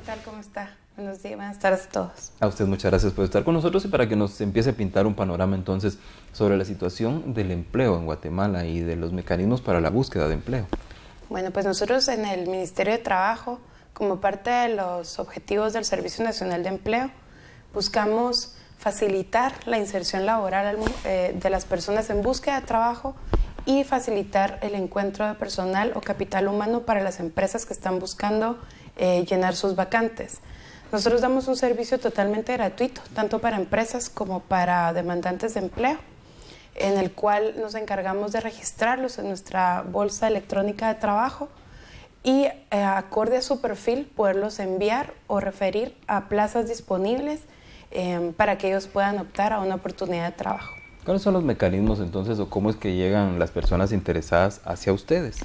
¿Qué tal? ¿Cómo está? Buenos días, buenas tardes a todos. A usted muchas gracias por estar con nosotros y para que nos empiece a pintar un panorama entonces sobre la situación del empleo en Guatemala y de los mecanismos para la búsqueda de empleo. Bueno, pues nosotros en el Ministerio de Trabajo, como parte de los objetivos del Servicio Nacional de Empleo, buscamos facilitar la inserción laboral eh, de las personas en búsqueda de trabajo y facilitar el encuentro de personal o capital humano para las empresas que están buscando eh, llenar sus vacantes. Nosotros damos un servicio totalmente gratuito, tanto para empresas como para demandantes de empleo, en el cual nos encargamos de registrarlos en nuestra bolsa electrónica de trabajo y eh, acorde a su perfil poderlos enviar o referir a plazas disponibles eh, para que ellos puedan optar a una oportunidad de trabajo. ¿Cuáles son los mecanismos entonces o cómo es que llegan las personas interesadas hacia ustedes?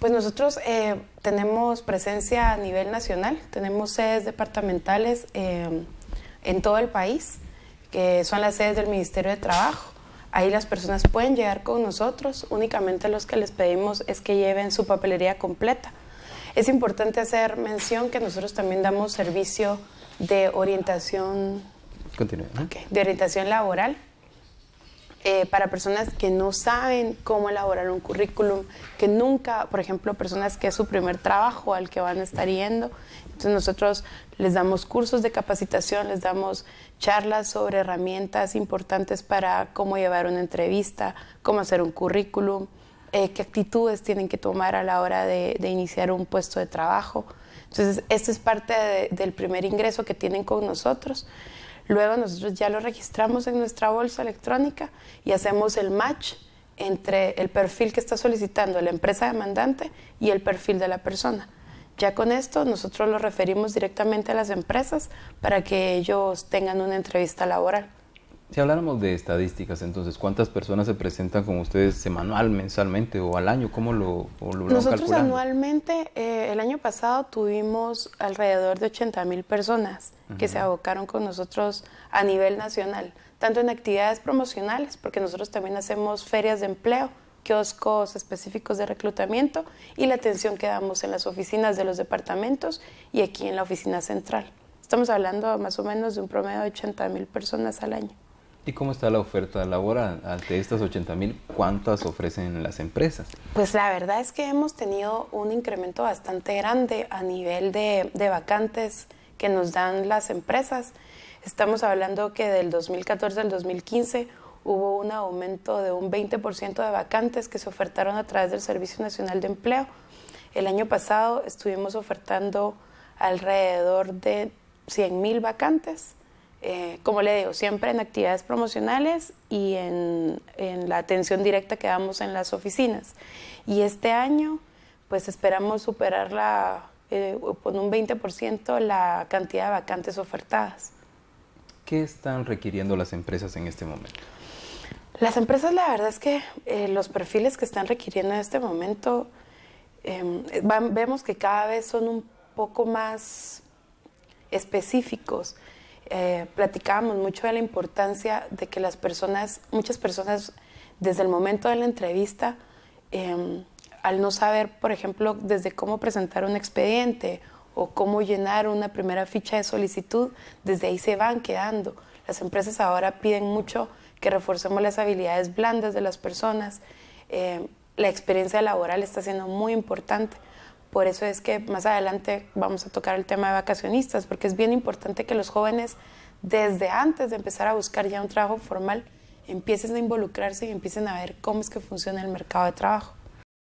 Pues nosotros eh, tenemos presencia a nivel nacional, tenemos sedes departamentales eh, en todo el país, que son las sedes del Ministerio de Trabajo. Ahí las personas pueden llegar con nosotros, únicamente los que les pedimos es que lleven su papelería completa. Es importante hacer mención que nosotros también damos servicio de orientación, de orientación laboral eh, para personas que no saben cómo elaborar un currículum, que nunca, por ejemplo, personas que es su primer trabajo al que van a estar yendo. Entonces nosotros les damos cursos de capacitación, les damos charlas sobre herramientas importantes para cómo llevar una entrevista, cómo hacer un currículum, eh, qué actitudes tienen que tomar a la hora de, iniciar un puesto de trabajo. Entonces, esto es parte del primer ingreso que tienen con nosotros. Luego nosotros ya lo registramos en nuestra bolsa electrónica y hacemos el match entre el perfil que está solicitando la empresa demandante y el perfil de la persona. Ya con esto nosotros lo referimos directamente a las empresas para que ellos tengan una entrevista laboral. Si habláramos de estadísticas, entonces, ¿cuántas personas se presentan con ustedes semanal, mensualmente o al año? ¿Cómo lo, o Nosotros anualmente, eh, el año pasado tuvimos alrededor de 80 mil personas que se abocaron con nosotros a nivel nacional, tanto en actividades promocionales, porque nosotros también hacemos ferias de empleo, kioscos específicos de reclutamiento y la atención que damos en las oficinas de los departamentos y aquí en la oficina central. Estamos hablando más o menos de un promedio de 80 mil personas al año. ¿Y cómo está la oferta laboral ante estas 80 mil? ¿Cuántas ofrecen las empresas? Pues la verdad es que hemos tenido un incremento bastante grande a nivel de, de vacantes que nos dan las empresas. Estamos hablando que del 2014 al 2015 hubo un aumento de un 20% de vacantes que se ofertaron a través del Servicio Nacional de Empleo. El año pasado estuvimos ofertando alrededor de 100 mil vacantes eh, como le digo, siempre en actividades promocionales y en, en, la atención directa que damos en las oficinas. Y este año, pues esperamos superar la, eh, con un 20% la cantidad de vacantes ofertadas. ¿Qué están requiriendo las empresas en este momento? Las empresas, la verdad es que eh, los perfiles que están requiriendo en este momento, em, vemos que cada vez son un poco más específicos. Eh, platicábamos mucho de la importancia de que las personas, muchas personas, desde el momento de la entrevista, em, al no saber, por ejemplo, desde cómo presentar un expediente o cómo llenar una primera ficha de solicitud, desde ahí se van quedando. Las empresas ahora piden mucho que reforcemos las habilidades blandas de las personas. Eh, la experiencia laboral está siendo muy importante por eso es que más adelante vamos a tocar el tema de vacacionistas, porque es bien importante que los jóvenes, desde antes de empezar a buscar ya un trabajo formal, empiecen a involucrarse y empiecen a ver cómo es que funciona el mercado de trabajo.